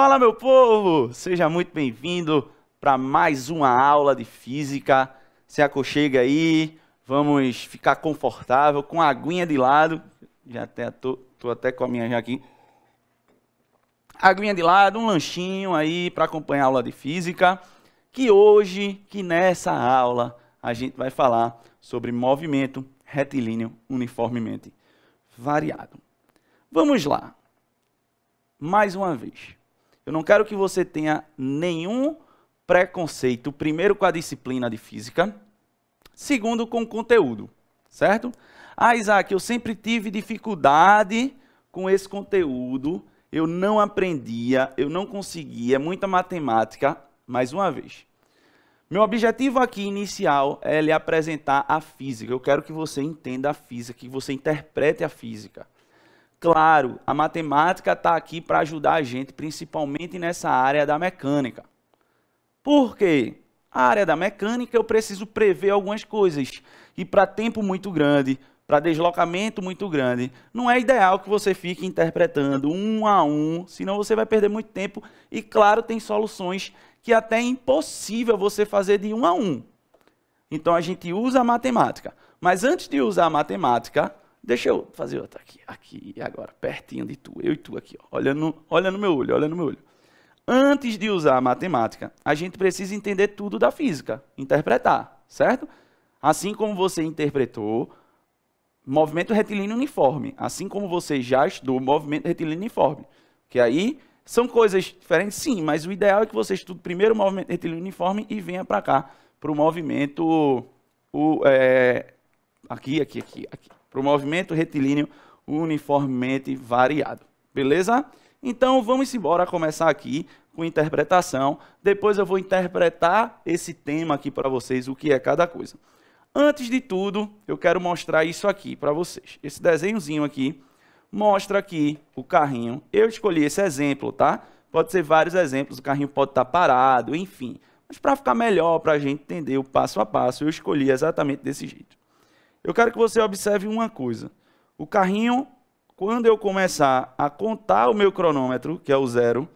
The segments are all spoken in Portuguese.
Fala, meu povo! Seja muito bem-vindo para mais uma aula de física. Se aconchega aí, vamos ficar confortável, com a aguinha de lado. Já até tô, tô até com a minha já aqui. Aguinha de lado, um lanchinho aí para acompanhar a aula de física. Que hoje, que nessa aula, a gente vai falar sobre movimento retilíneo uniformemente variado. Vamos lá. Mais uma vez. Eu não quero que você tenha nenhum preconceito, primeiro com a disciplina de física, segundo com o conteúdo, certo? Ah, Isaac, eu sempre tive dificuldade com esse conteúdo, eu não aprendia, eu não conseguia, é muita matemática, mais uma vez. Meu objetivo aqui inicial é lhe apresentar a física. Eu quero que você entenda a física, que você interprete a física. Claro, a matemática está aqui para ajudar a gente, principalmente nessa área da mecânica. Por quê? A área da mecânica eu preciso prever algumas coisas. E para tempo muito grande, para deslocamento muito grande, não é ideal que você fique interpretando um a um, senão você vai perder muito tempo. E claro, tem soluções que até é impossível você fazer de um a um. Então a gente usa a matemática. Mas antes de usar a matemática, Deixa eu fazer outra aqui, aqui e agora, pertinho de tu, eu e tu aqui, ó, olha, no, olha no meu olho, olha no meu olho. Antes de usar a matemática, a gente precisa entender tudo da física, interpretar, certo? Assim como você interpretou movimento retilíneo uniforme, assim como você já estudou movimento retilíneo uniforme, que aí são coisas diferentes, sim, mas o ideal é que você estude primeiro o movimento retilíneo uniforme e venha para cá, para o movimento, é, aqui, aqui, aqui, aqui para o movimento retilíneo uniformemente variado. Beleza? Então vamos embora começar aqui com interpretação. Depois eu vou interpretar esse tema aqui para vocês, o que é cada coisa. Antes de tudo, eu quero mostrar isso aqui para vocês. Esse desenhozinho aqui mostra aqui o carrinho. Eu escolhi esse exemplo, tá? Pode ser vários exemplos, o carrinho pode estar tá parado, enfim. Mas para ficar melhor, para a gente entender o passo a passo, eu escolhi exatamente desse jeito. Eu quero que você observe uma coisa. O carrinho, quando eu começar a contar o meu cronômetro, que é o zero,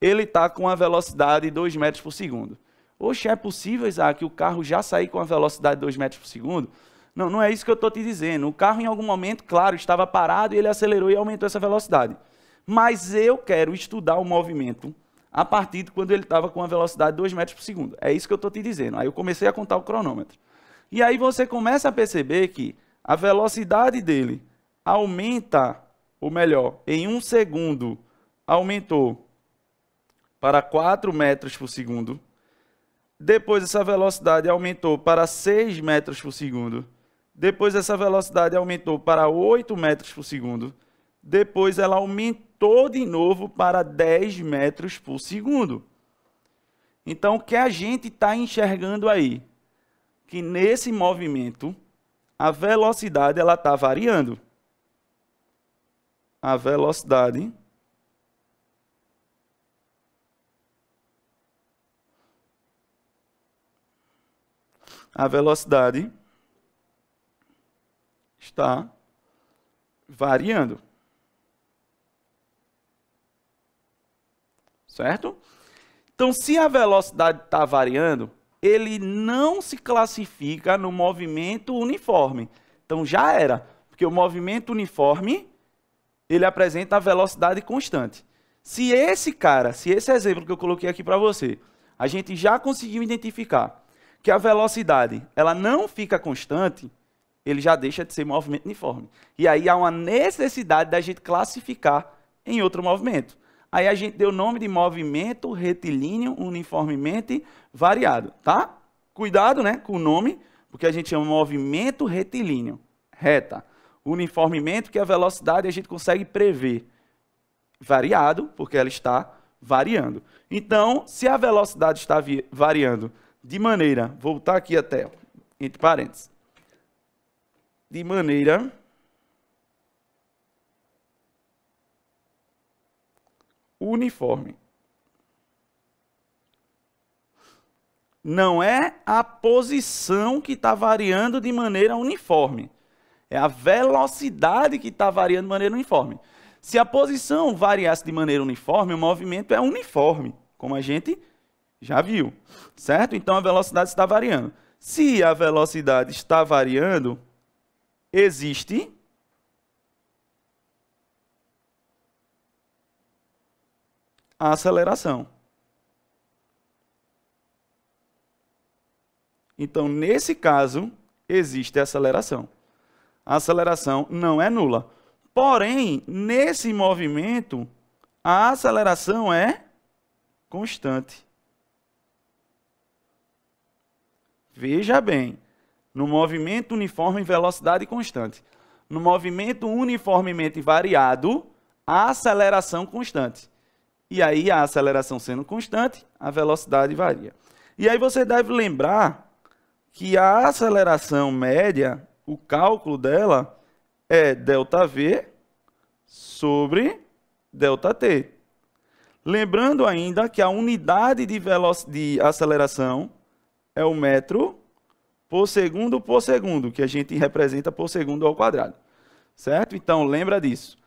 ele está com a velocidade de 2 metros por segundo. Oxe, é possível, Isaac, o carro já sair com a velocidade de 2 metros por segundo? Não, não é isso que eu estou te dizendo. O carro, em algum momento, claro, estava parado e ele acelerou e aumentou essa velocidade. Mas eu quero estudar o movimento a partir de quando ele estava com a velocidade de 2 metros por segundo. É isso que eu estou te dizendo. Aí eu comecei a contar o cronômetro. E aí você começa a perceber que a velocidade dele aumenta, ou melhor, em um segundo aumentou para 4 metros por segundo. Depois essa velocidade aumentou para 6 metros por segundo. Depois essa velocidade aumentou para 8 metros por segundo. Depois ela aumentou de novo para 10 metros por segundo. Então o que a gente está enxergando aí? que nesse movimento a velocidade ela está variando. A velocidade a velocidade está variando. Certo? Então, se a velocidade está variando, ele não se classifica no movimento uniforme. Então já era, porque o movimento uniforme ele apresenta a velocidade constante. Se esse cara, se esse exemplo que eu coloquei aqui para você, a gente já conseguiu identificar que a velocidade ela não fica constante, ele já deixa de ser movimento uniforme. E aí há uma necessidade da gente classificar em outro movimento. Aí a gente deu o nome de movimento retilíneo uniformemente variado, tá? Cuidado, né, com o nome, porque a gente chama movimento retilíneo, reta. Uniformemente, que a velocidade a gente consegue prever. Variado, porque ela está variando. Então, se a velocidade está variando de maneira, voltar aqui até, entre parênteses, de maneira uniforme. Não é a posição que está variando de maneira uniforme. É a velocidade que está variando de maneira uniforme. Se a posição variasse de maneira uniforme, o movimento é uniforme, como a gente já viu, certo? Então a velocidade está variando. Se a velocidade está variando, existe a aceleração. Então, nesse caso, existe aceleração. A aceleração não é nula. Porém, nesse movimento, a aceleração é constante. Veja bem, no movimento uniforme em velocidade constante. No movimento uniformemente variado, a aceleração constante. E aí a aceleração sendo constante, a velocidade varia. E aí você deve lembrar que a aceleração média, o cálculo dela é ΔV sobre ΔT. Lembrando ainda que a unidade de, de aceleração é o metro por segundo por segundo, que a gente representa por segundo ao quadrado. Certo? Então, lembra disso.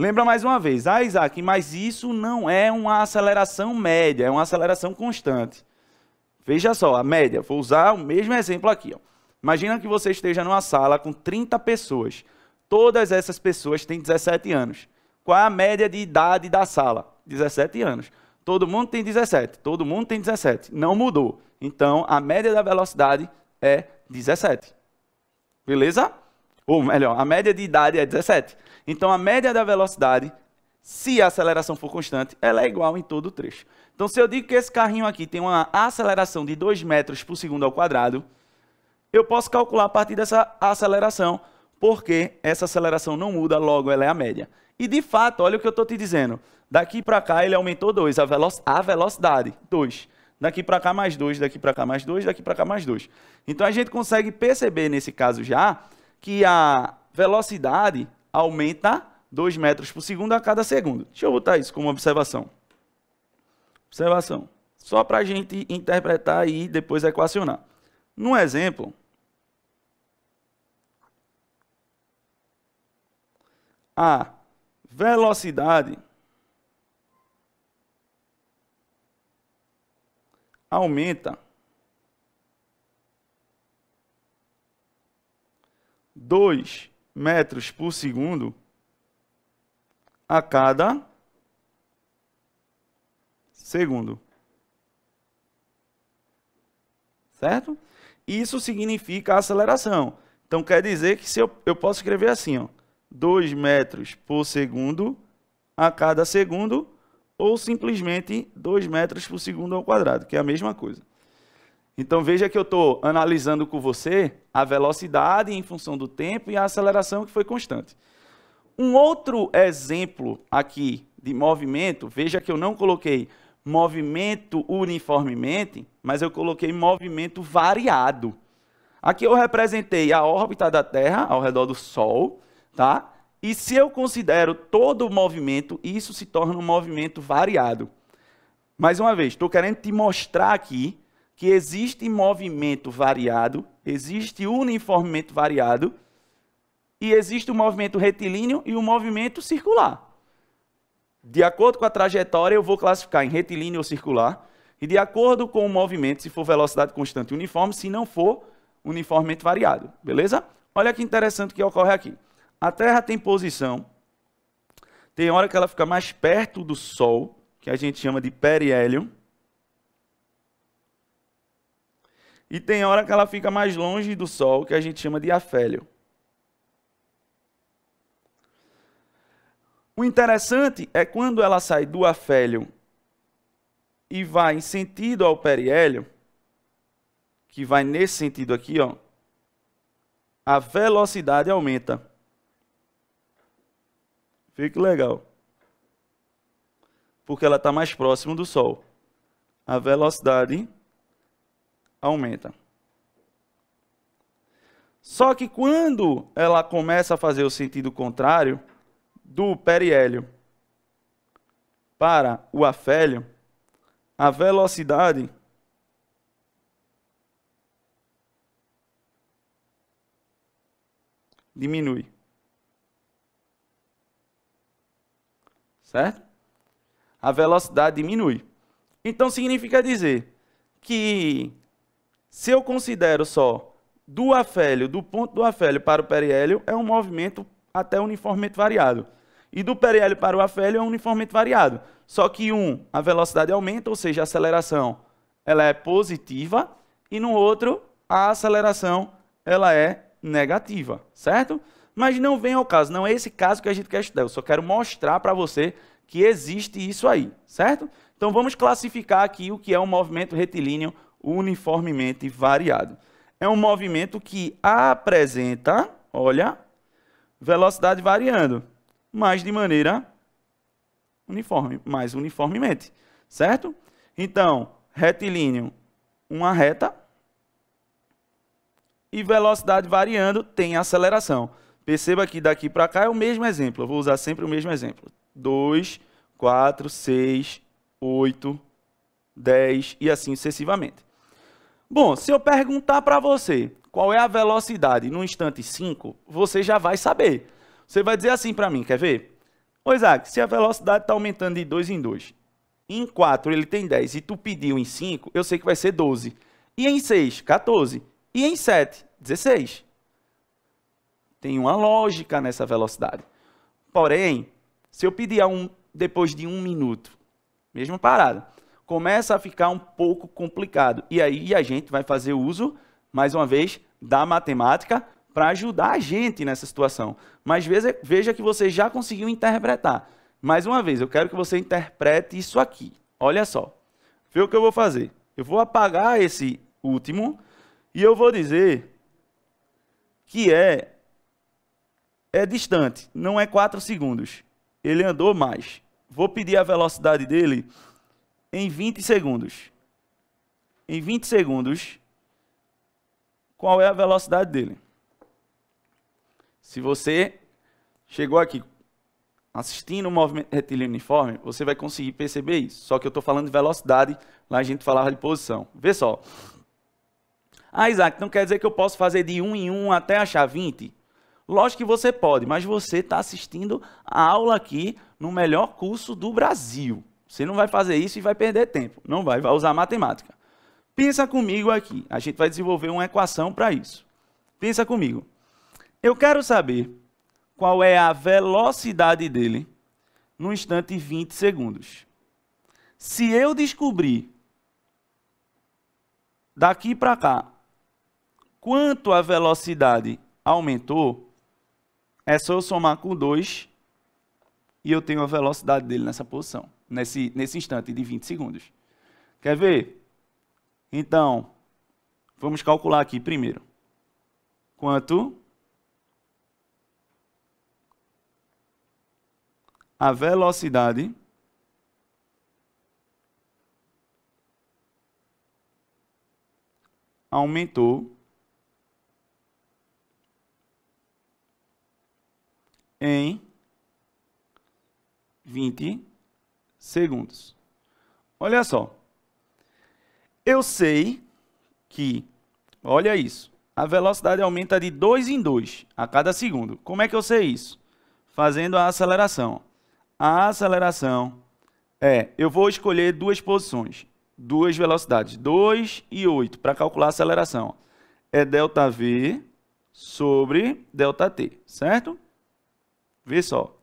Lembra mais uma vez, ah, Isaac, mas isso não é uma aceleração média, é uma aceleração constante. Veja só, a média, vou usar o mesmo exemplo aqui. Ó. Imagina que você esteja numa sala com 30 pessoas. Todas essas pessoas têm 17 anos. Qual é a média de idade da sala? 17 anos. Todo mundo tem 17, todo mundo tem 17. Não mudou. Então, a média da velocidade é 17. Beleza? Ou melhor, a média de idade é 17. Então a média da velocidade, se a aceleração for constante, ela é igual em todo o trecho. Então se eu digo que esse carrinho aqui tem uma aceleração de 2 metros por segundo ao quadrado, eu posso calcular a partir dessa aceleração, porque essa aceleração não muda, logo ela é a média. E de fato, olha o que eu estou te dizendo. Daqui para cá ele aumentou 2, a, velo a, velocidade, 2. Daqui para cá mais 2, daqui para cá mais 2, daqui para cá mais 2. Então a gente consegue perceber nesse caso já que a velocidade aumenta 2 metros por segundo a cada segundo. Deixa eu botar isso como observação. Observação. Só para a gente interpretar e depois equacionar. Num exemplo, a velocidade aumenta dois metros por segundo a cada segundo. Certo? Isso significa aceleração. Então quer dizer que se eu, eu posso escrever assim, ó, 2 metros por segundo a cada segundo, ou simplesmente 2 metros por segundo ao quadrado, que é a mesma coisa. Então veja que eu estou analisando com você a velocidade em função do tempo e a aceleração que foi constante. Um outro exemplo aqui de movimento, veja que eu não coloquei movimento uniformemente, mas eu coloquei movimento variado. Aqui eu representei a órbita da Terra ao redor do Sol, tá? E se eu considero todo o movimento, isso se torna um movimento variado. Mais uma vez, estou querendo te mostrar aqui que existe movimento variado, existe uniformemente variado, e existe o movimento retilíneo e o movimento circular. De acordo com a trajetória, eu vou classificar em retilíneo ou circular, e de acordo com o movimento, se for velocidade constante uniforme, se não for uniformemente variado, beleza? Olha que interessante que ocorre aqui. A Terra tem posição, tem hora que ela fica mais perto do Sol, que a gente chama de perihélion, E tem hora que ela fica mais longe do sol, que a gente chama de afélio. O interessante é quando ela sai do afélio e vai em sentido ao periélio, que vai nesse sentido aqui, ó, a velocidade aumenta. Fica legal. Porque ela está mais próxima do Sol. A velocidade aumenta aumenta. Só que quando ela começa a fazer o sentido contrário, do periélio para o afélio, a velocidade diminui. Certo? A velocidade diminui. Então significa dizer que se eu considero só do afélio, do ponto do afélio para o periélio, é um movimento até uniformemente variado. E do periélio para o afélio é uniformemente variado. Só que um, a velocidade aumenta, ou seja, a aceleração ela é positiva, e no outro, a aceleração ela é negativa, certo? Mas não vem ao caso, não é esse caso que a gente quer estudar. Eu só quero mostrar para você que existe isso aí, certo? Então vamos classificar aqui o que é um movimento retilíneo uniformemente variado. É um movimento que apresenta, olha, velocidade variando, mas de maneira uniforme, mais uniformemente, certo? Então, retilíneo, uma reta, e velocidade variando tem aceleração. Perceba que daqui para cá é o mesmo exemplo, eu vou usar sempre o mesmo exemplo. 2, 4, 6, 8, 10 e assim sucessivamente. Bom, se eu perguntar para você qual é a velocidade no instante 5, você já vai saber. Você vai dizer assim para mim, quer ver? Ô Isaac, se a velocidade está aumentando de 2 em 2, em 4 ele tem 10 e tu pediu em 5, eu sei que vai ser 12. E em 6, 14. E em 7, 16. Tem uma lógica nessa velocidade. Porém, se eu pedir a um, depois de um minuto, mesma parada começa a ficar um pouco complicado. E aí a gente vai fazer uso, mais uma vez, da matemática para ajudar a gente nessa situação. Mas veja, que você já conseguiu interpretar. Mais uma vez, eu quero que você interprete isso aqui. Olha só. Vê o que eu vou fazer. Eu vou apagar esse último e eu vou dizer que é é distante, não é 4 segundos. Ele andou mais. Vou pedir a velocidade dele em 20 segundos. Em 20 segundos, qual é a velocidade dele? Se você chegou aqui assistindo o movimento retilíneo uniforme, você vai conseguir perceber isso. Só que eu estou falando de velocidade, lá a gente falava de posição. Vê só. Ah, Isaac, então quer dizer que eu posso fazer de 1 em 1 até achar 20? Lógico que você pode, mas você está assistindo a aula aqui no melhor curso do Brasil. Você não vai fazer isso e vai perder tempo. Não vai, vai usar matemática. Pensa comigo aqui. A gente vai desenvolver uma equação para isso. Pensa comigo. Eu quero saber qual é a velocidade dele no instante 20 segundos. Se eu descobrir daqui para cá quanto a velocidade aumentou, é só eu somar com 2 e eu tenho a velocidade dele nessa posição nesse, nesse instante de 20 segundos. Quer ver? Então, vamos calcular aqui primeiro. Quanto a velocidade aumentou em vinte segundos. Olha só. Eu sei que, olha isso, a velocidade aumenta de 2 em 2 a cada segundo. Como é que eu sei isso? Fazendo a aceleração. A aceleração é, eu vou escolher duas posições, duas velocidades, 2 e 8, para calcular a aceleração. É ΔV sobre ΔT, certo? Vê só.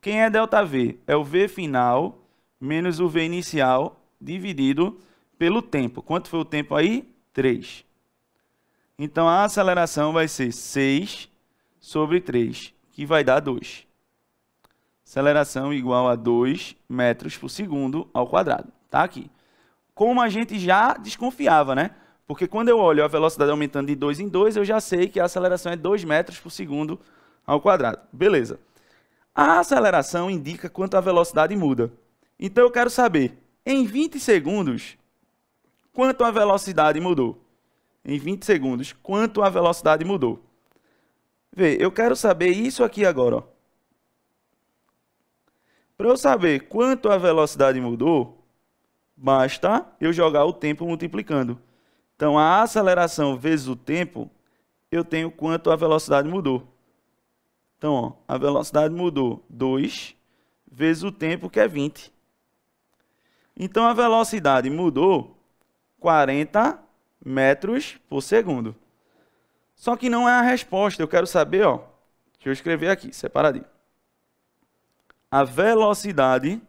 Quem é ΔV? É o V final menos o V inicial dividido pelo tempo. Quanto foi o tempo aí? 3. Então, a aceleração vai ser 6 sobre 3, que vai dar 2. Aceleração igual a 2 metros por segundo ao quadrado. Está aqui. Como a gente já desconfiava, né? Porque quando eu olho a velocidade aumentando de 2 em 2, eu já sei que a aceleração é 2 metros por segundo ao quadrado. Beleza. A aceleração indica quanto a velocidade muda. Então eu quero saber, em 20 segundos, quanto a velocidade mudou? Em 20 segundos, quanto a velocidade mudou? Vê, eu quero saber isso aqui agora. Para eu saber quanto a velocidade mudou, basta eu jogar o tempo multiplicando. Então, a aceleração vezes o tempo, eu tenho quanto a velocidade mudou. Então, ó, a velocidade mudou 2 vezes o tempo, que é 20. Então a velocidade mudou 40 metros por segundo. Só que não é a resposta. Eu quero saber, ó. Deixa eu escrever aqui, separadinho. A velocidade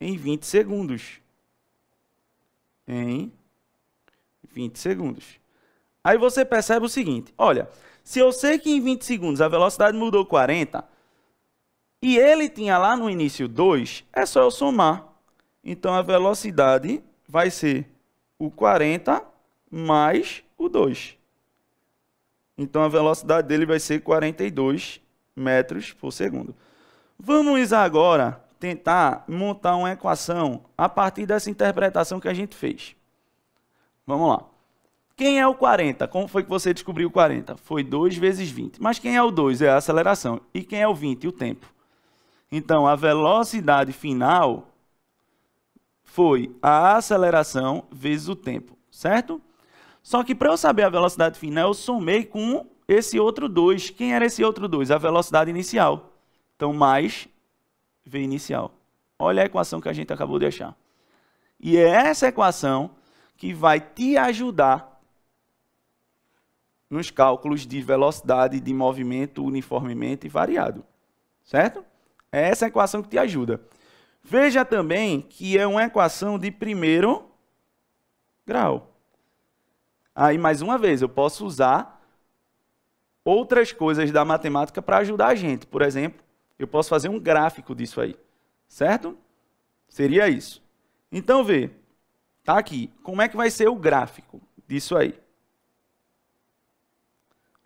em 20 segundos. Em 20 segundos. Aí você percebe o seguinte, olha, se eu sei que em 20 segundos a velocidade mudou 40, e ele tinha lá no início 2, é só eu somar. Então a velocidade vai ser o 40 mais o 2. Então a velocidade dele vai ser 42 metros por segundo. Vamos agora tentar montar uma equação a partir dessa interpretação que a gente fez. Vamos lá. Quem é o 40? Como foi que você descobriu o 40? Foi 2 vezes 20. Mas quem é o 2? É a aceleração. E quem é o 20? O tempo. Então, a velocidade final foi a aceleração vezes o tempo, certo? Só que para eu saber a velocidade final, eu somei com esse outro 2. Quem era esse outro 2? A velocidade inicial. Então, mais V inicial. Olha a equação que a gente acabou de achar. E é essa equação que vai te ajudar nos cálculos de velocidade de movimento uniformemente variado. Certo? É essa equação que te ajuda. Veja também que é uma equação de primeiro grau. Aí, mais uma vez, eu posso usar outras coisas da matemática para ajudar a gente. Por exemplo, eu posso fazer um gráfico disso aí, certo? Seria isso. Então, vê, tá aqui. Como é que vai ser o gráfico disso aí?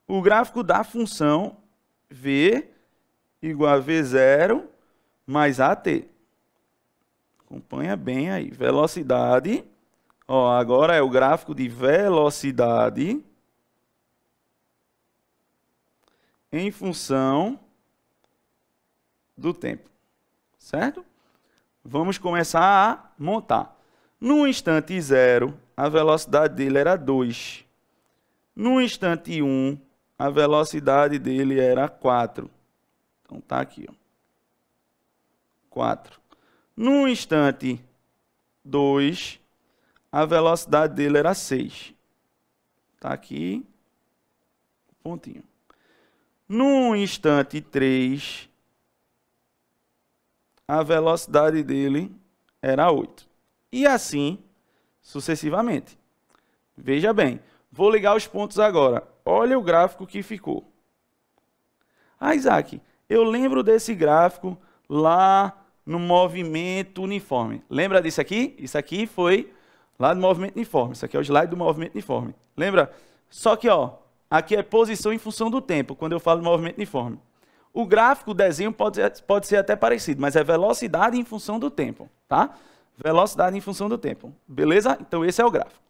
O gráfico da função v igual a V0 mais AT. Acompanha bem aí. Velocidade. Ó, agora é o gráfico de velocidade em função do tempo. Certo? Vamos começar a montar. No instante 0, a velocidade dele era 2. No instante 1, um, a velocidade dele era 4. Então está aqui, 4. No instante 2, a velocidade dele era 6. Está aqui. Pontinho. No instante 3, a velocidade dele era 8. E assim sucessivamente. Veja bem, vou ligar os pontos agora. Olha o gráfico que ficou. Ah, Isaac, eu lembro desse gráfico lá no movimento uniforme. Lembra disso aqui? Isso aqui foi lá do movimento uniforme. Isso aqui é o slide do movimento uniforme. Lembra? Só que, ó, aqui é posição em função do tempo, quando eu falo movimento uniforme. O gráfico, o desenho pode, pode ser até parecido, mas é velocidade em função do tempo, tá? Velocidade em função do tempo. Beleza? Então esse é o gráfico.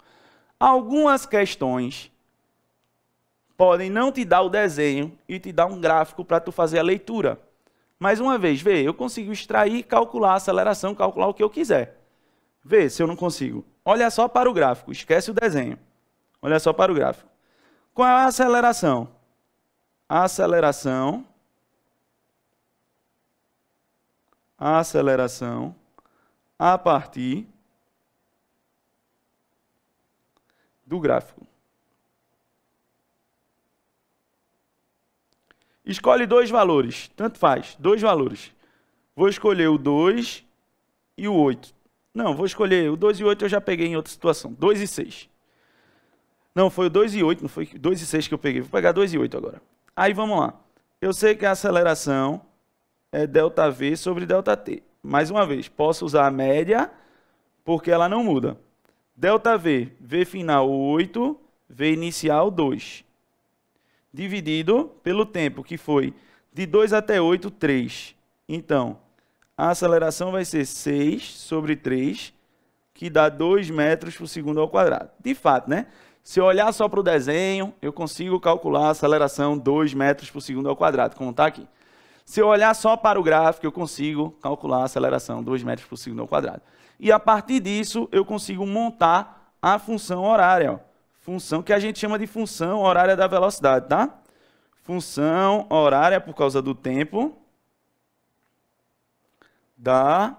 Algumas questões Podem não te dar o desenho e te dar um gráfico para tu fazer a leitura. Mais uma vez, vê, eu consigo extrair, calcular a aceleração, calcular o que eu quiser. Vê se eu não consigo. Olha só para o gráfico, esquece o desenho. Olha só para o gráfico. Qual é a aceleração? A aceleração. A aceleração a partir do gráfico. Escolhe dois valores, tanto faz, dois valores. Vou escolher o 2 e o 8. Não, vou escolher o 2 e 8 eu já peguei em outra situação, 2 e 6. Não, foi o 2 e 8, não foi 2 e 6 que eu peguei, vou pegar 2 e 8 agora. Aí vamos lá. Eu sei que a aceleração é ΔV sobre ΔT. Mais uma vez, posso usar a média porque ela não muda. ΔV, V final 8, V inicial 2 dividido pelo tempo, que foi de 2 até 8, 3. Então, a aceleração vai ser 6 sobre 3, que dá 2 metros por segundo ao quadrado. De fato, né? Se eu olhar só para o desenho, eu consigo calcular a aceleração 2 metros por segundo ao quadrado, como está aqui. Se eu olhar só para o gráfico, eu consigo calcular a aceleração 2 metros por segundo ao quadrado. E a partir disso, eu consigo montar a função horária. Ó. Função que a gente chama de função horária da velocidade, tá? Função horária por causa do tempo da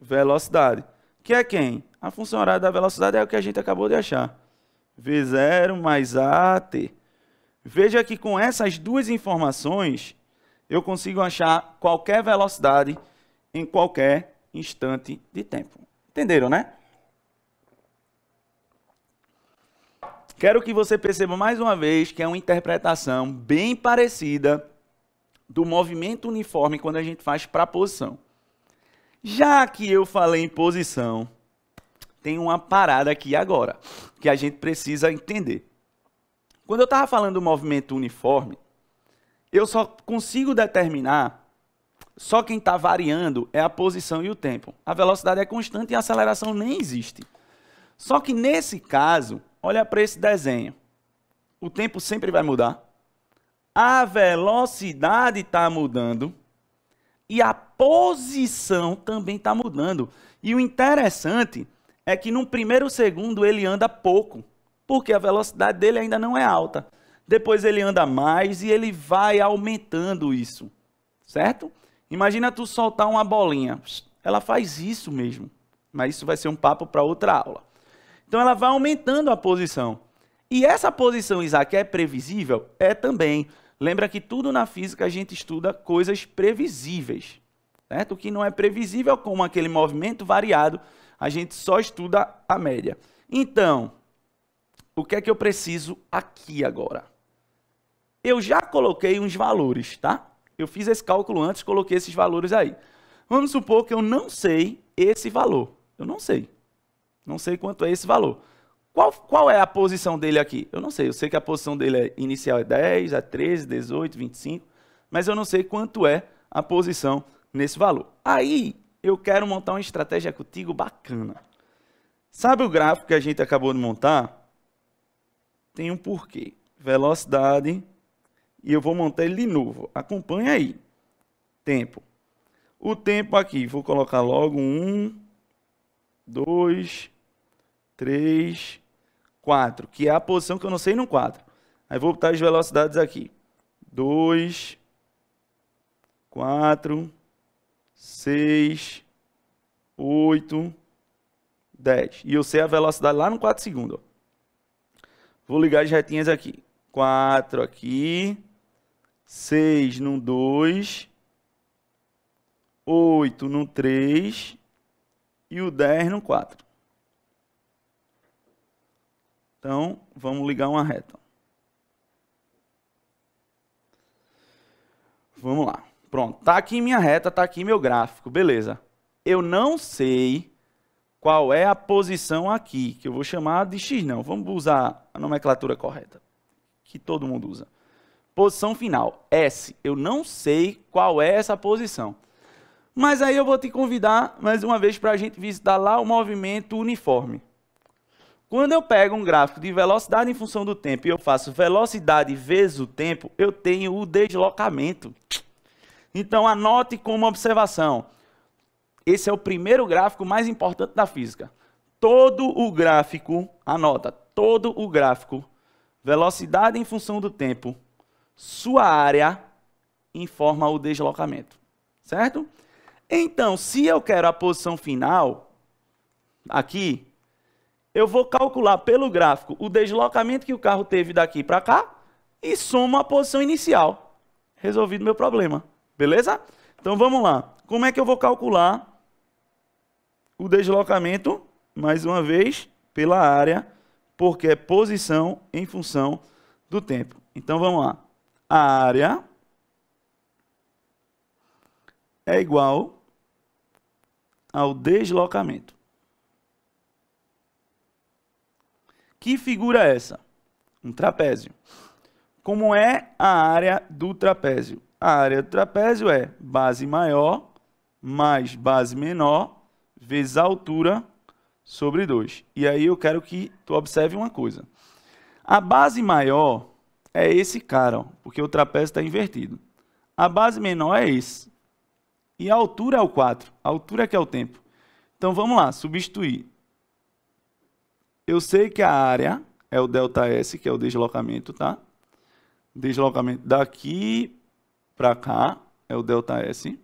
velocidade. Que é quem? A função horária da velocidade é o que a gente acabou de achar. V0 mais AT. Veja que com essas duas informações, eu consigo achar qualquer velocidade em qualquer instante de tempo. Entenderam, né? Quero que você perceba mais uma vez que é uma interpretação bem parecida do movimento uniforme quando a gente faz para posição. Já que eu falei em posição, tem uma parada aqui agora que a gente precisa entender. Quando eu estava falando do movimento uniforme, eu só consigo determinar, só quem está variando é a posição e o tempo. A velocidade é constante e a aceleração nem existe. Só que nesse caso, Olha para esse desenho. O tempo sempre vai mudar. A velocidade está mudando. E a posição também está mudando. E o interessante é que no primeiro segundo ele anda pouco, porque a velocidade dele ainda não é alta. Depois ele anda mais e ele vai aumentando isso, certo? Imagina tu soltar uma bolinha. Ela faz isso mesmo, mas isso vai ser um papo para outra aula. Então ela vai aumentando a posição. E essa posição, Isaac, é previsível? É também. Lembra que tudo na física a gente estuda coisas previsíveis. Certo? O que não é previsível, como aquele movimento variado, a gente só estuda a média. Então, o que é que eu preciso aqui agora? Eu já coloquei uns valores, tá? Eu fiz esse cálculo antes, coloquei esses valores aí. Vamos supor que eu não sei esse valor. Eu não sei. Não sei quanto é esse valor. Qual, qual é a posição dele aqui? Eu não sei. Eu sei que a posição dele é inicial é 10, a é 13, 18, 25, mas eu não sei quanto é a posição nesse valor. Aí eu quero montar uma estratégia contigo bacana. Sabe o gráfico que a gente acabou de montar? Tem um porquê. Velocidade. E eu vou montar ele de novo. Acompanha aí. Tempo. O tempo aqui, vou colocar logo um, dois, 3, 4, que é a posição que eu não sei no 4. Aí vou botar as velocidades aqui. 2, 4, 6, 8, 10. E eu sei a velocidade lá no 4 segundos. Vou ligar as retinhas aqui. 4 aqui, 6 no 2, 8 no 3 e o 10 no 4. Então, vamos ligar uma reta. Vamos lá. Pronto, está aqui minha reta, está aqui meu gráfico, beleza. Eu não sei qual é a posição aqui, que eu vou chamar de x não. Vamos usar a nomenclatura correta, que todo mundo usa. Posição final, S. Eu não sei qual é essa posição. Mas aí eu vou te convidar mais uma vez para a gente visitar lá o movimento uniforme. Quando eu pego um gráfico de velocidade em função do tempo e eu faço velocidade vezes o tempo, eu tenho o deslocamento. Então anote como observação. Esse é o primeiro gráfico mais importante da física. Todo o gráfico, anota, todo o gráfico, velocidade em função do tempo, sua área, informa o deslocamento. Certo? Então, se eu quero a posição final, aqui, eu vou calcular pelo gráfico o deslocamento que o carro teve daqui para cá e somo a posição inicial. Resolvido meu problema. Beleza? Então vamos lá. Como é que eu vou calcular o deslocamento, mais uma vez, pela área, porque é posição em função do tempo. Então vamos lá. A área é igual ao deslocamento. Que figura é essa? Um trapézio. Como é a área do trapézio? A área do trapézio é base maior mais base menor vezes a altura sobre 2. E aí eu quero que tu observe uma coisa. A base maior é esse cara, ó, porque o trapézio está invertido. A base menor é esse. E a altura é o 4. A altura é que é o tempo. Então vamos lá, substituir eu sei que a área é o delta S, que é o deslocamento, tá? Deslocamento daqui para cá é o delta S.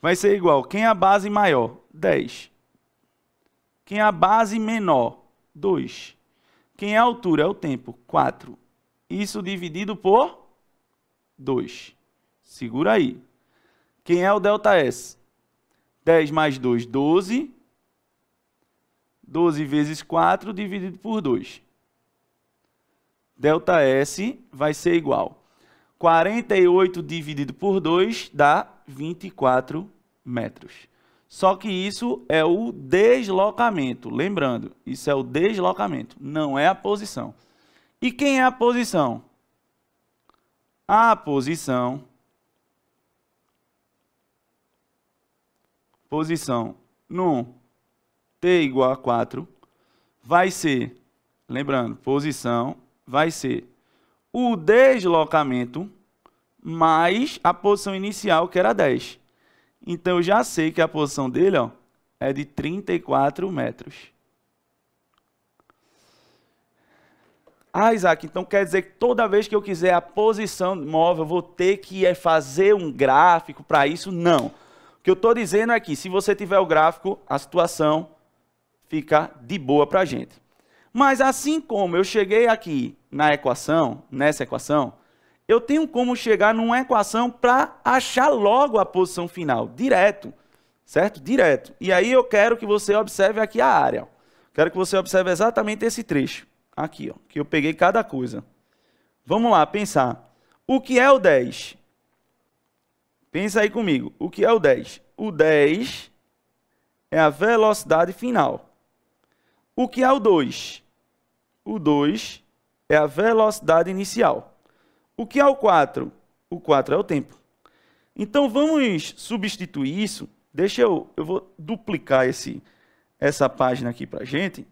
Vai ser igual. Quem é a base maior? 10. Quem é a base menor? 2. Quem é a altura? É o tempo. 4. Isso dividido por 2. Segura aí. Quem é o delta S? 10 mais 2, 12. 12 vezes 4 dividido por 2. Delta S vai ser igual. 48 dividido por 2 dá 24 metros. Só que isso é o deslocamento. Lembrando, isso é o deslocamento, não é a posição. E quem é a posição? A posição. Posição num T igual a 4 vai ser, lembrando, posição, vai ser o deslocamento mais a posição inicial, que era 10. Então, eu já sei que a posição dele ó, é de 34 metros. Ah, Isaac, então quer dizer que toda vez que eu quiser a posição móvel, eu vou ter que é, fazer um gráfico para isso? Não. O que eu estou dizendo é que se você tiver o gráfico, a situação fica de boa para a gente. Mas assim como eu cheguei aqui na equação, nessa equação, eu tenho como chegar numa equação para achar logo a posição final, direto, certo? Direto. E aí eu quero que você observe aqui a área. Quero que você observe exatamente esse trecho aqui, ó, que eu peguei cada coisa. Vamos lá, pensar. O que é o 10? Pensa aí comigo. O que é o 10? O 10 é a velocidade final. O que é o 2? O 2 é a velocidade inicial. O que é o 4? O 4 é o tempo. Então vamos substituir isso. Deixa eu, eu vou duplicar esse, essa página aqui para gente,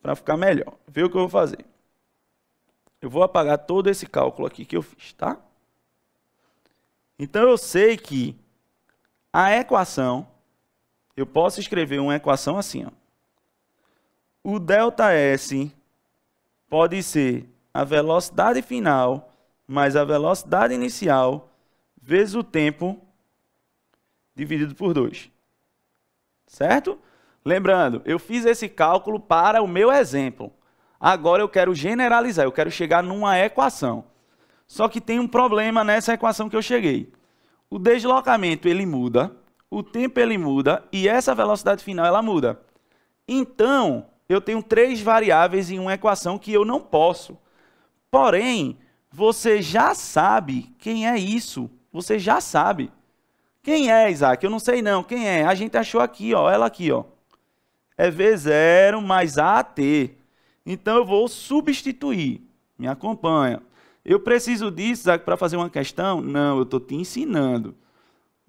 para ficar melhor. Vê o que eu vou fazer. Eu vou apagar todo esse cálculo aqui que eu fiz, tá? Então eu sei que a equação, eu posso escrever uma equação assim, ó o delta S pode ser a velocidade final mais a velocidade inicial vezes o tempo dividido por 2. Certo? Lembrando, eu fiz esse cálculo para o meu exemplo. Agora eu quero generalizar, eu quero chegar numa equação. Só que tem um problema nessa equação que eu cheguei. O deslocamento ele muda, o tempo ele muda e essa velocidade final ela muda. Então, eu tenho três variáveis em uma equação que eu não posso. Porém, você já sabe quem é isso. Você já sabe. Quem é, Isaac? Eu não sei não. Quem é? A gente achou aqui, ó. Ela aqui, ó. É V0 mais AT. Então eu vou substituir. Me acompanha. Eu preciso disso, Isaac, para fazer uma questão? Não, eu estou te ensinando.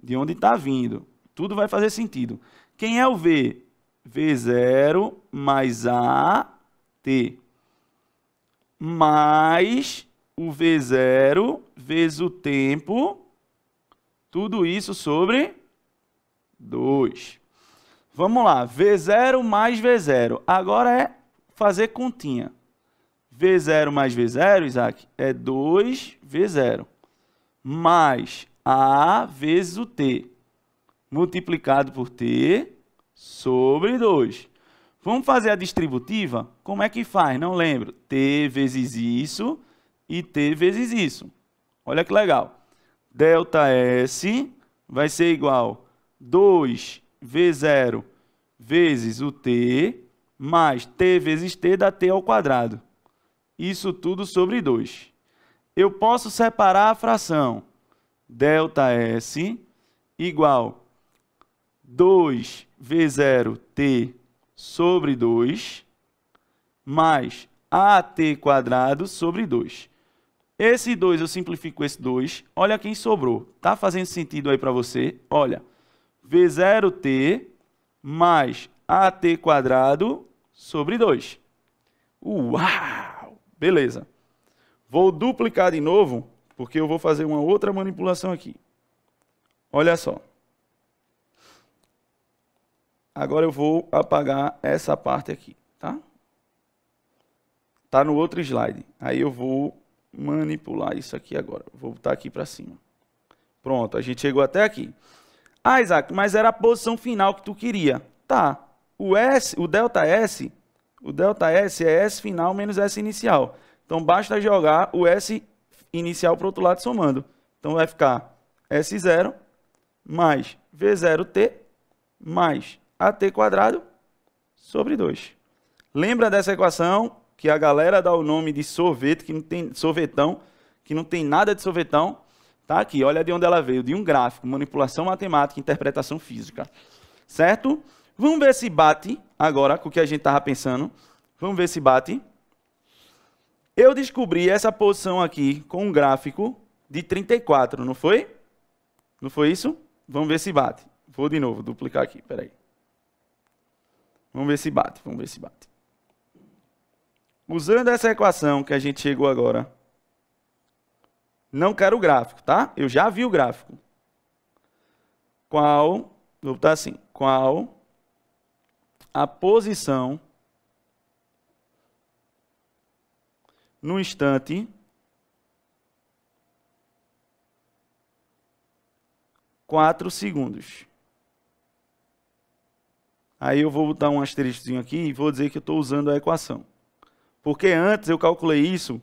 De onde está vindo. Tudo vai fazer sentido. Quem é o V? V0 mais AT mais o V0 vezes o tempo, tudo isso sobre 2. Vamos lá, V0 mais V0. Agora é fazer continha. V0 mais V0, Isaac, é 2V0 mais A vezes o T multiplicado por T sobre 2. Vamos fazer a distributiva? Como é que faz? Não lembro. T vezes isso e T vezes isso. Olha que legal. Delta S vai ser igual 2V0 vezes o T mais T vezes T dá T ao quadrado. Isso tudo sobre 2. Eu posso separar a fração. Delta S igual 2 V0t sobre 2 mais AT quadrado sobre 2. Esse 2, eu simplifico esse 2. Olha quem sobrou. Tá fazendo sentido aí para você? Olha, V0t mais AT quadrado sobre 2. Uau! Beleza. Vou duplicar de novo, porque eu vou fazer uma outra manipulação aqui. Olha só. Agora eu vou apagar essa parte aqui, tá? Tá no outro slide. Aí eu vou manipular isso aqui agora. Vou botar aqui para cima. Pronto, a gente chegou até aqui. Ah, Isaac, mas era a posição final que tu queria. Tá. O S, o delta S, o delta S é S final menos S inicial. Então basta jogar o S inicial para o outro lado somando. Então vai ficar S0 mais V0T mais AT quadrado sobre 2. Lembra dessa equação que a galera dá o nome de sorvete, que não tem sorvetão, que não tem nada de sorvetão? Tá aqui, olha de onde ela veio, de um gráfico, manipulação matemática, interpretação física. Certo? Vamos ver se bate agora com o que a gente estava pensando. Vamos ver se bate. Eu descobri essa posição aqui com um gráfico de 34, não foi? Não foi isso? Vamos ver se bate. Vou de novo duplicar aqui, peraí. Vamos ver se bate, vamos ver se bate. Usando essa equação que a gente chegou agora, não quero o gráfico, tá? Eu já vi o gráfico. Qual, vou botar assim, qual a posição no instante quatro segundos. Aí eu vou dar um asteriscozinho aqui e vou dizer que eu estou usando a equação. Porque antes eu calculei isso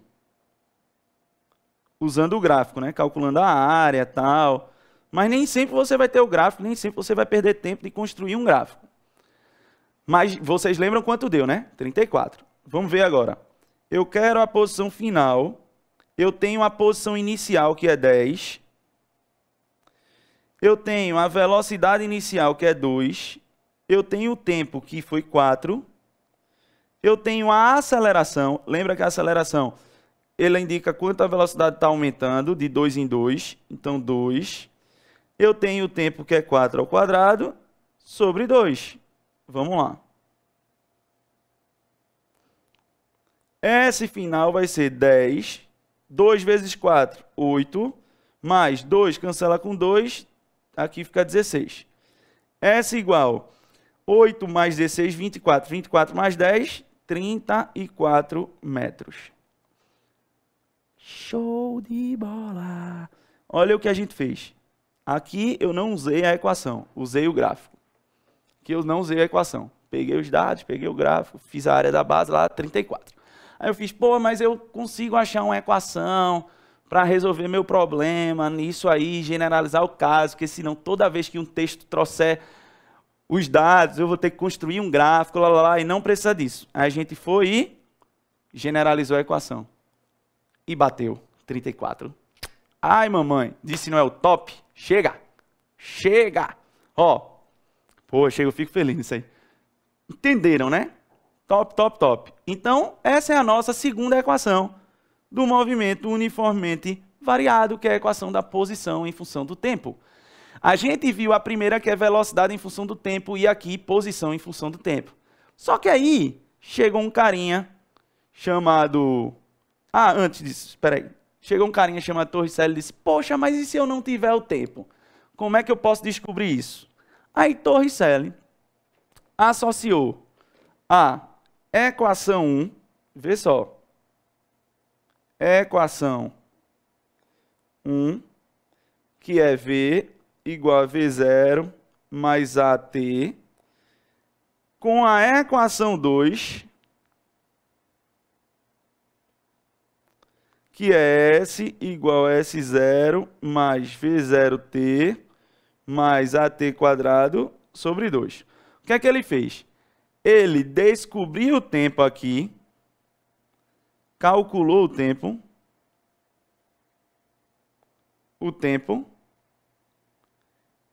usando o gráfico, né? calculando a área tal. Mas nem sempre você vai ter o gráfico, nem sempre você vai perder tempo de construir um gráfico. Mas vocês lembram quanto deu, né? 34. Vamos ver agora. Eu quero a posição final. Eu tenho a posição inicial, que é 10. Eu tenho a velocidade inicial, que é 2 eu tenho o tempo, que foi 4. Eu tenho a aceleração. Lembra que a aceleração ela indica quanto a velocidade está aumentando de 2 em 2. Então, 2. Eu tenho o tempo, que é 4 ao quadrado, sobre 2. Vamos lá. S final vai ser 10. 2 vezes 4, 8. Mais 2, cancela com 2. Aqui fica 16. S igual 8 mais 16, 24. 24 mais 10, 34 metros. Show de bola! Olha o que a gente fez. Aqui eu não usei a equação, usei o gráfico. Que eu não usei a equação. Peguei os dados, peguei o gráfico, fiz a área da base lá, 34. Aí eu fiz, pô, mas eu consigo achar uma equação para resolver meu problema nisso aí, generalizar o caso, porque senão toda vez que um texto trouxer os dados, eu vou ter que construir um gráfico, lá, lá, lá, e não precisa disso. Aí a gente foi e generalizou a equação. E bateu 34. Ai, mamãe, disse não é o top? Chega! Chega! Ó, pô, chega, eu fico feliz nisso aí. Entenderam, né? Top, top, top. Então, essa é a nossa segunda equação do movimento uniformemente variado, que é a equação da posição em função do tempo. A gente viu a primeira que é velocidade em função do tempo e aqui posição em função do tempo. Só que aí chegou um carinha chamado. Ah, antes disso, espera aí. Chegou um carinha chamado Torricelli e disse: Poxa, mas e se eu não tiver o tempo? Como é que eu posso descobrir isso? Aí Torricelli associou a equação 1, vê só. Equação 1, que é V igual a V0 mais AT, com a equação 2, que é S igual a S0 mais V0T mais AT quadrado sobre 2. O que é que ele fez? Ele descobriu o tempo aqui, calculou o tempo, o tempo,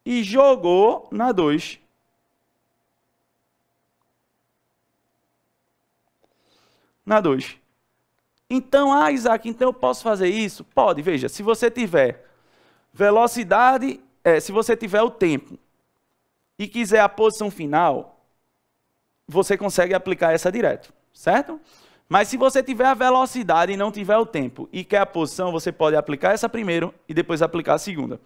e jogou na 2. Na 2. Então, ah, Isaac, então eu posso fazer isso? Pode, veja, se você tiver velocidade, é, se você tiver o tempo e quiser a posição final, você consegue aplicar essa direto, certo? Mas se você tiver a velocidade e não tiver o tempo e quer a posição, você pode aplicar essa primeiro e depois aplicar a segunda.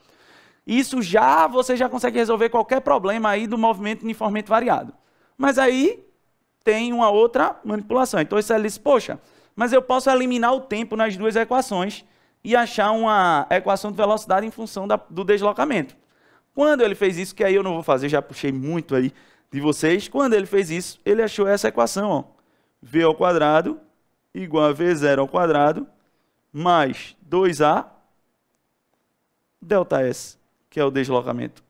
Isso já você já consegue resolver qualquer problema aí do movimento uniformemente variado. Mas aí tem uma outra manipulação. Então isso ele é diz, poxa, mas eu posso eliminar o tempo nas duas equações e achar uma equação de velocidade em função da, do deslocamento. Quando ele fez isso, que aí eu não vou fazer, já puxei muito aí de vocês. Quando ele fez isso, ele achou essa equação, ó. V ao quadrado igual a V0 ao quadrado mais 2A delta S que é o deslocamento.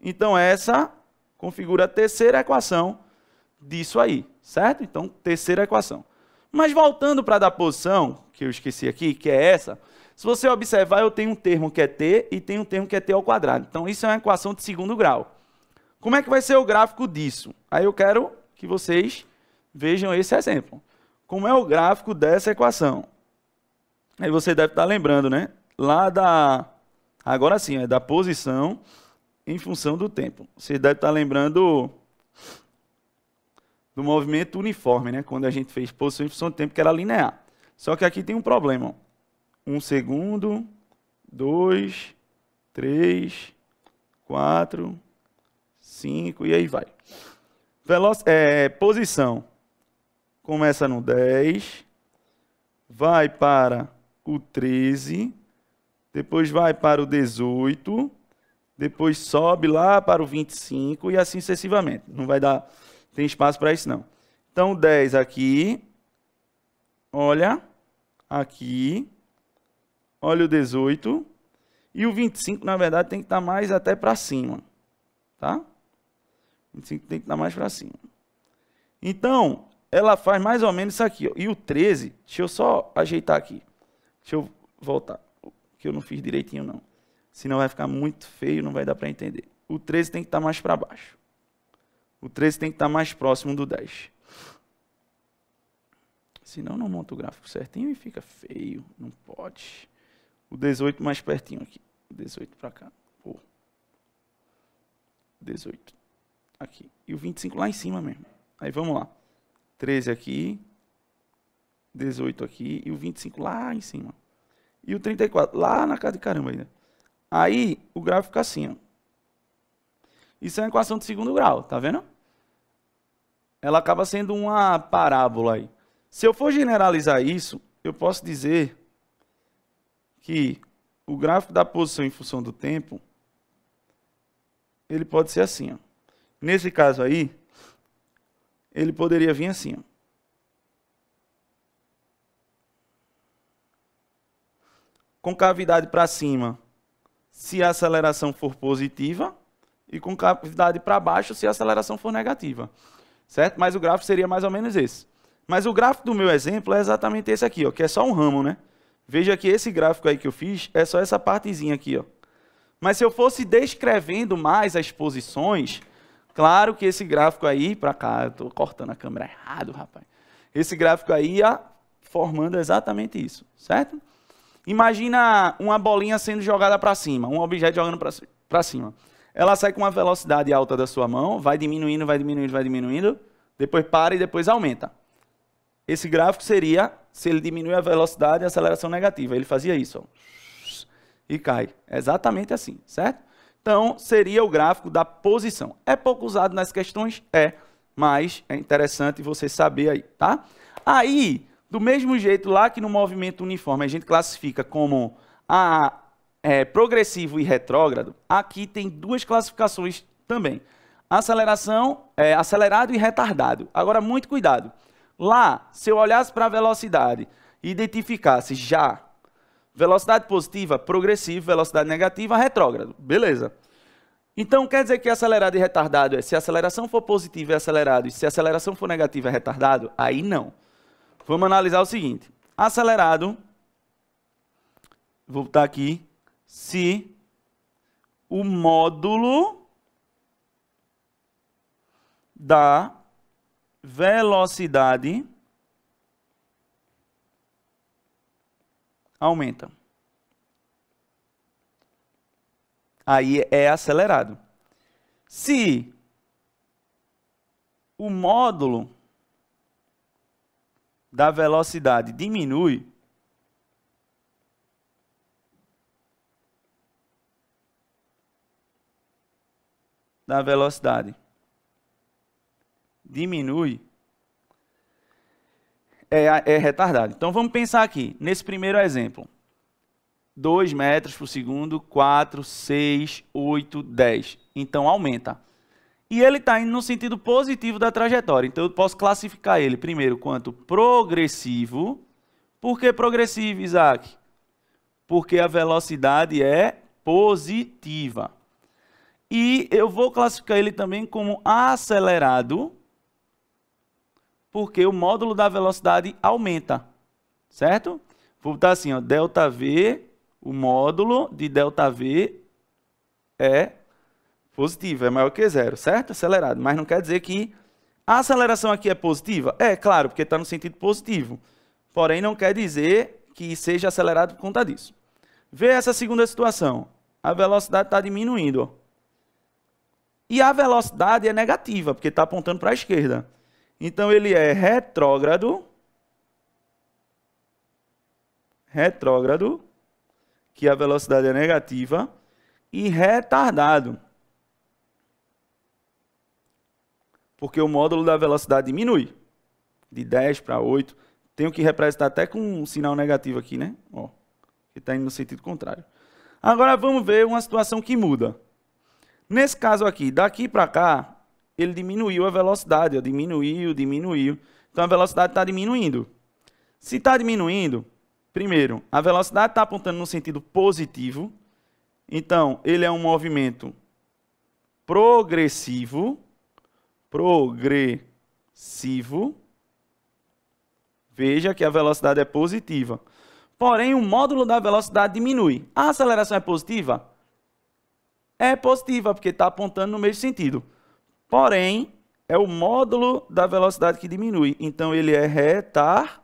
Então, essa configura a terceira equação disso aí, certo? Então, terceira equação. Mas voltando para a da posição, que eu esqueci aqui, que é essa, se você observar, eu tenho um termo que é t e tenho um termo que é t ao quadrado. Então, isso é uma equação de segundo grau. Como é que vai ser o gráfico disso? Aí eu quero que vocês vejam esse exemplo. Como é o gráfico dessa equação? Aí você deve estar lembrando, né? Lá da Agora sim, é da posição em função do tempo. Vocês devem estar lembrando do movimento uniforme, né? Quando a gente fez posição em função do tempo, que era linear. Só que aqui tem um problema. Um segundo, dois, três, quatro, cinco e aí vai. Veloc é, posição começa no 10, vai para o 13, depois vai para o 18, depois sobe lá para o 25 e assim sucessivamente. Não vai dar, tem espaço para isso não. Então 10 aqui, olha, aqui, olha o 18 e o 25 na verdade tem que estar mais até para cima, tá? 25 tem que estar mais para cima. Então, ela faz mais ou menos isso aqui. Ó. E o 13, deixa eu só ajeitar aqui. Deixa eu voltar que eu não fiz direitinho, não. Senão vai ficar muito feio, não vai dar para entender. O 13 tem que estar tá mais para baixo. O 13 tem que estar tá mais próximo do 10. Senão não monta o gráfico certinho e fica feio. Não pode. O 18 mais pertinho aqui. O 18 para cá. O 18 aqui. E o 25 lá em cima mesmo. Aí vamos lá. 13 aqui. 18 aqui. E o 25 lá em cima e o 34, lá na casa de caramba ainda. Aí o gráfico fica assim, ó. Isso é uma equação de segundo grau, tá vendo? Ela acaba sendo uma parábola aí. Se eu for generalizar isso, eu posso dizer que o gráfico da posição em função do tempo, ele pode ser assim, ó. Nesse caso aí, ele poderia vir assim, ó. concavidade para cima, se a aceleração for positiva, e concavidade para baixo, se a aceleração for negativa. Certo? Mas o gráfico seria mais ou menos esse. Mas o gráfico do meu exemplo é exatamente esse aqui, ó, que é só um ramo, né? Veja que esse gráfico aí que eu fiz é só essa partezinha aqui, ó. Mas se eu fosse descrevendo mais as posições, claro que esse gráfico aí, para cá, eu estou cortando a câmera errado, rapaz. Esse gráfico aí ia formando exatamente isso, certo? Imagina uma bolinha sendo jogada para cima, um objeto jogando para cima. Ela sai com uma velocidade alta da sua mão, vai diminuindo, vai diminuindo, vai diminuindo, depois para e depois aumenta. Esse gráfico seria se ele diminui a velocidade e aceleração negativa. Ele fazia isso. Ó, e cai. exatamente assim, certo? Então, seria o gráfico da posição. É pouco usado nas questões? É. Mas é interessante você saber aí, tá? Aí, do mesmo jeito, lá que no movimento uniforme a gente classifica como a, ah, é, progressivo e retrógrado, aqui tem duas classificações também. Aceleração, é, acelerado e retardado. Agora, muito cuidado. Lá, se eu olhasse para a velocidade e identificasse já velocidade positiva, progressivo, velocidade negativa, retrógrado. Beleza. Então, quer dizer que acelerado e retardado é se a aceleração for positiva é acelerado e se a aceleração for negativa é retardado? Aí não. Vamos analisar o seguinte. Acelerado, vou botar aqui, se o módulo da velocidade aumenta. Aí é acelerado. Se o módulo da velocidade diminui, da velocidade diminui, é, é retardado. Então vamos pensar aqui, nesse primeiro exemplo. 2 metros por segundo, 4, 6, 8, 10. Então aumenta e ele está indo no sentido positivo da trajetória. Então eu posso classificar ele primeiro quanto progressivo. Por que progressivo, Isaac? Porque a velocidade é positiva. E eu vou classificar ele também como acelerado, porque o módulo da velocidade aumenta, certo? Vou botar assim, ó, delta V, o módulo de delta V é positivo, é maior que zero, certo? Acelerado. Mas não quer dizer que a aceleração aqui é positiva? É, claro, porque está no sentido positivo. Porém, não quer dizer que seja acelerado por conta disso. Vê essa segunda situação. A velocidade está diminuindo. E a velocidade é negativa, porque está apontando para a esquerda. Então, ele é retrógrado. Retrógrado, que a velocidade é negativa. E retardado porque o módulo da velocidade diminui de 10 para 8. Tenho que representar até com um sinal negativo aqui, né? Ó, que está indo no sentido contrário. Agora vamos ver uma situação que muda. Nesse caso aqui, daqui para cá, ele diminuiu a velocidade, ó, diminuiu, diminuiu. Então a velocidade está diminuindo. Se está diminuindo, primeiro, a velocidade está apontando no sentido positivo. Então, ele é um movimento progressivo progressivo, veja que a velocidade é positiva. Porém, o módulo da velocidade diminui. A aceleração é positiva? É positiva, porque está apontando no mesmo sentido. Porém, é o módulo da velocidade que diminui. Então, ele é retardado.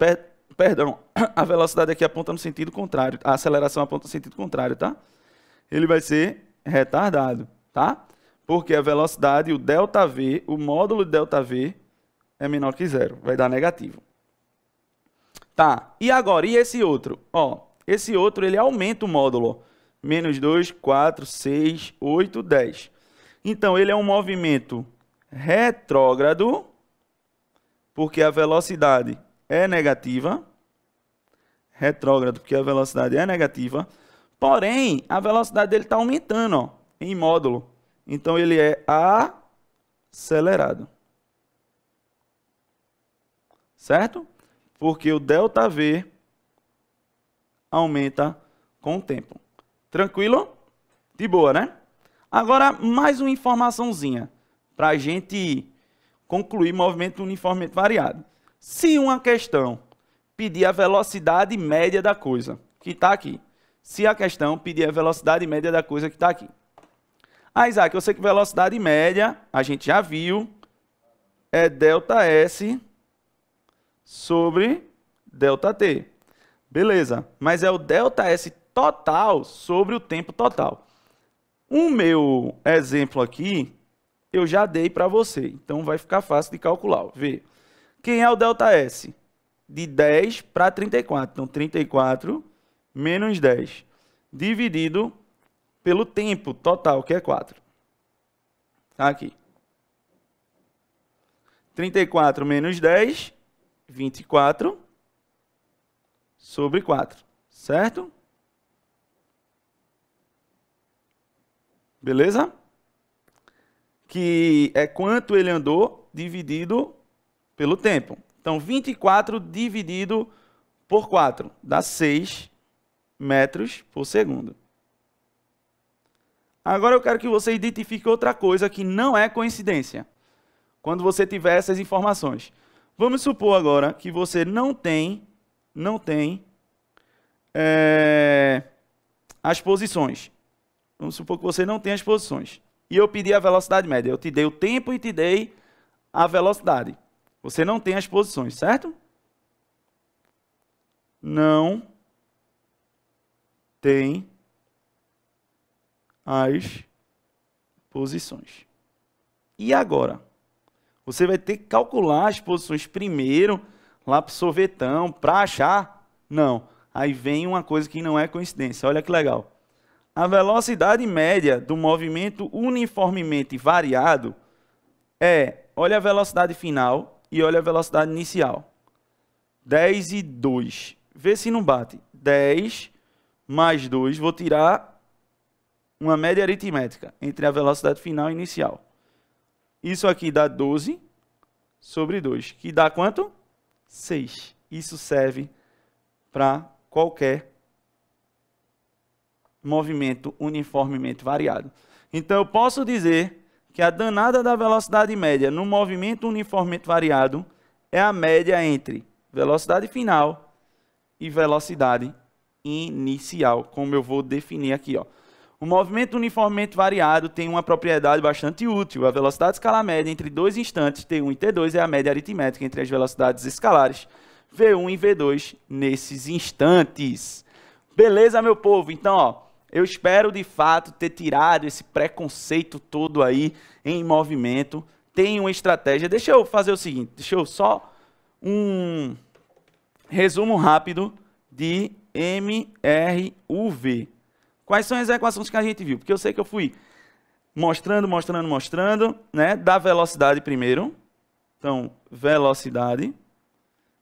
Per perdão, a velocidade aqui aponta no sentido contrário. A aceleração aponta no sentido contrário, tá? Ele vai ser retardado, tá? Porque a velocidade, o delta v, o módulo de v é menor que zero. Vai dar negativo. Tá, e agora? E esse outro? Ó, esse outro ele aumenta o módulo. Menos 2, 4, 6, 8, 10. Então, ele é um movimento retrógrado, porque a velocidade é negativa. Retrógrado, porque a velocidade é negativa. Porém, a velocidade dele está aumentando ó, em módulo. Então ele é acelerado. Certo? Porque o delta V aumenta com o tempo. Tranquilo? De boa, né? Agora, mais uma informaçãozinha para a gente concluir movimento uniformemente variado. Se uma questão pedir a velocidade média da coisa, que está aqui. Se a questão pedir a velocidade média da coisa que está aqui. Ah, Isaac, eu sei que velocidade média, a gente já viu, é delta S sobre delta T. Beleza, mas é o delta S total sobre o tempo total. O meu exemplo aqui, eu já dei para você, então vai ficar fácil de calcular. Vê, quem é o delta S? De 10 para 34, então 34 menos 10, dividido pelo tempo total, que é 4. Tá aqui. 34 menos 10, 24 sobre 4, certo? Beleza? Que é quanto ele andou dividido pelo tempo. Então, 24 dividido por 4 dá 6 metros por segundo. Agora eu quero que você identifique outra coisa que não é coincidência. Quando você tiver essas informações. Vamos supor agora que você não tem, não tem é, as posições. Vamos supor que você não tem as posições. E eu pedi a velocidade média. Eu te dei o tempo e te dei a velocidade. Você não tem as posições, certo? Não tem as posições. E agora? Você vai ter que calcular as posições primeiro, lá para o sorvetão, para achar? Não. Aí vem uma coisa que não é coincidência. Olha que legal. A velocidade média do movimento uniformemente variado é, olha a velocidade final e olha a velocidade inicial. 10 e 2. Vê se não bate. 10 mais 2, vou tirar uma média aritmética entre a velocidade final e inicial. Isso aqui dá 12 sobre 2, que dá quanto? 6. Isso serve para qualquer movimento uniformemente variado. Então, eu posso dizer que a danada da velocidade média no movimento uniformemente variado é a média entre velocidade final e velocidade inicial, como eu vou definir aqui. Ó. O movimento uniformemente variado tem uma propriedade bastante útil. A velocidade escalar média entre dois instantes T1 e T2 é a média aritmética entre as velocidades escalares V1 e V2 nesses instantes. Beleza, meu povo? Então, ó, eu espero de fato ter tirado esse preconceito todo aí em movimento. Tem uma estratégia. Deixa eu fazer o seguinte, deixa eu só um resumo rápido de MRUV. Quais são as equações que a gente viu? Porque eu sei que eu fui mostrando, mostrando, mostrando, né? Da velocidade primeiro. Então, velocidade,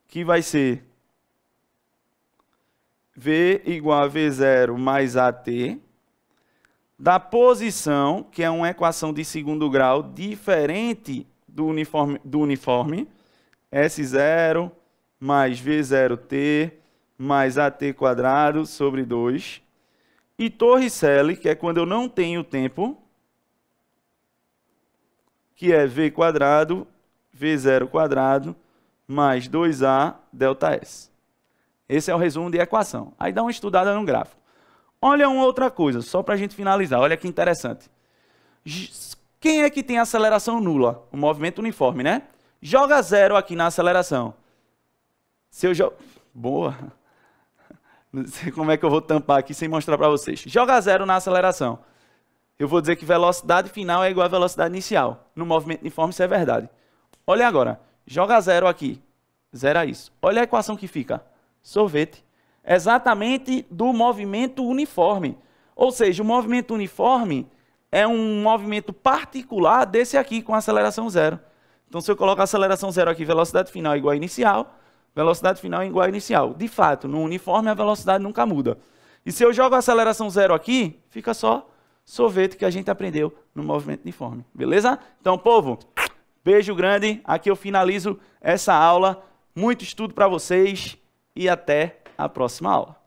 que vai ser V igual a V0 mais AT, da posição, que é uma equação de segundo grau diferente do uniforme, do uniforme S0 mais V0T mais AT quadrado sobre 2, e torricelli, que é quando eu não tenho tempo, que é v quadrado, v0 quadrado, mais 2a delta S. Esse é o resumo de equação. Aí dá uma estudada no gráfico. Olha uma outra coisa, só para a gente finalizar. Olha que interessante. Quem é que tem aceleração nula? O movimento uniforme, né? Joga zero aqui na aceleração. Se eu jogo... Boa! Não sei como é que eu vou tampar aqui sem mostrar para vocês. Joga zero na aceleração. Eu vou dizer que velocidade final é igual a velocidade inicial. No movimento uniforme isso é verdade. Olha agora. Joga zero aqui. zero é isso. Olha a equação que fica. Sorvete. Exatamente do movimento uniforme. Ou seja, o movimento uniforme é um movimento particular desse aqui com aceleração zero. Então, se eu coloco aceleração zero aqui, velocidade final é igual a inicial, Velocidade final é igual à inicial. De fato, no uniforme a velocidade nunca muda. E se eu jogo a aceleração zero aqui, fica só sorvete que a gente aprendeu no movimento uniforme. Beleza? Então, povo, beijo grande. Aqui eu finalizo essa aula. Muito estudo para vocês e até a próxima aula.